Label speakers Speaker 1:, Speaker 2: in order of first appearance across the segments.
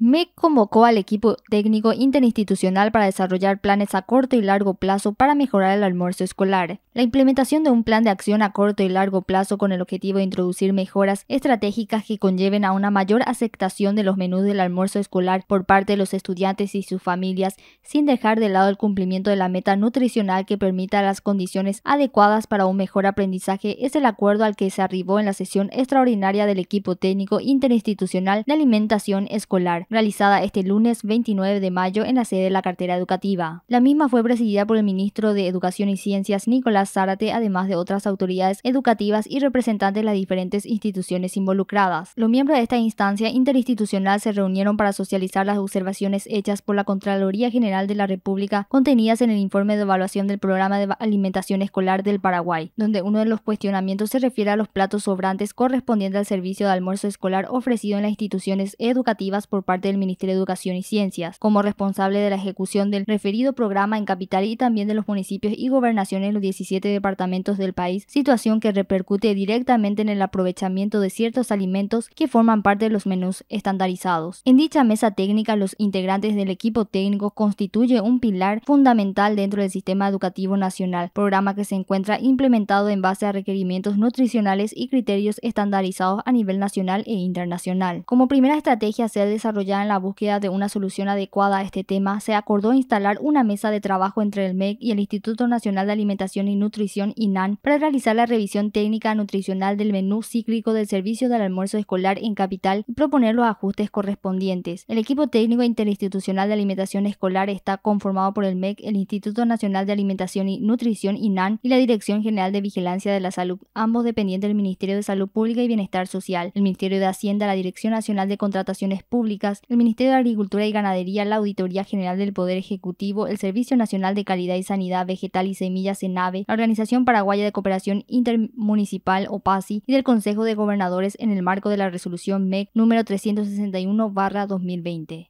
Speaker 1: me convocó al equipo técnico interinstitucional para desarrollar planes a corto y largo plazo para mejorar el almuerzo escolar. La implementación de un plan de acción a corto y largo plazo con el objetivo de introducir mejoras estratégicas que conlleven a una mayor aceptación de los menús del almuerzo escolar por parte de los estudiantes y sus familias, sin dejar de lado el cumplimiento de la meta nutricional que permita las condiciones adecuadas para un mejor aprendizaje, es el acuerdo al que se arribó en la sesión extraordinaria del equipo técnico interinstitucional de alimentación escolar realizada este lunes 29 de mayo en la sede de la cartera educativa. La misma fue presidida por el ministro de Educación y Ciencias, Nicolás Zárate, además de otras autoridades educativas y representantes de las diferentes instituciones involucradas. Los miembros de esta instancia interinstitucional se reunieron para socializar las observaciones hechas por la Contraloría General de la República contenidas en el informe de evaluación del programa de alimentación escolar del Paraguay, donde uno de los cuestionamientos se refiere a los platos sobrantes correspondientes al servicio de almuerzo escolar ofrecido en las instituciones educativas por parte del Ministerio de Educación y Ciencias, como responsable de la ejecución del referido programa en capital y también de los municipios y gobernaciones de los 17 departamentos del país, situación que repercute directamente en el aprovechamiento de ciertos alimentos que forman parte de los menús estandarizados. En dicha mesa técnica, los integrantes del equipo técnico constituye un pilar fundamental dentro del sistema educativo nacional, programa que se encuentra implementado en base a requerimientos nutricionales y criterios estandarizados a nivel nacional e internacional. Como primera estrategia se ha desarrollado ya en la búsqueda de una solución adecuada a este tema, se acordó instalar una mesa de trabajo entre el MEC y el Instituto Nacional de Alimentación y Nutrición, INAN, para realizar la revisión técnica nutricional del menú cíclico del servicio del almuerzo escolar en Capital y proponer los ajustes correspondientes. El equipo técnico interinstitucional de alimentación escolar está conformado por el MEC, el Instituto Nacional de Alimentación y Nutrición, INAN, y la Dirección General de Vigilancia de la Salud, ambos dependientes del Ministerio de Salud Pública y Bienestar Social, el Ministerio de Hacienda, la Dirección Nacional de Contrataciones Públicas, el Ministerio de Agricultura y Ganadería, la Auditoría General del Poder Ejecutivo, el Servicio Nacional de Calidad y Sanidad Vegetal y Semillas AVE, la Organización Paraguaya de Cooperación Intermunicipal OPASI y del Consejo de Gobernadores en el marco de la resolución MEC número 361-2020.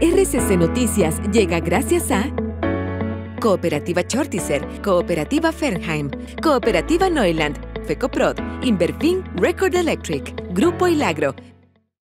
Speaker 1: RCC Noticias llega gracias a Cooperativa Chortizer, Cooperativa Fernheim, Cooperativa Neuland, FECOPROD, Inverfin Record Electric, Grupo Ilagro,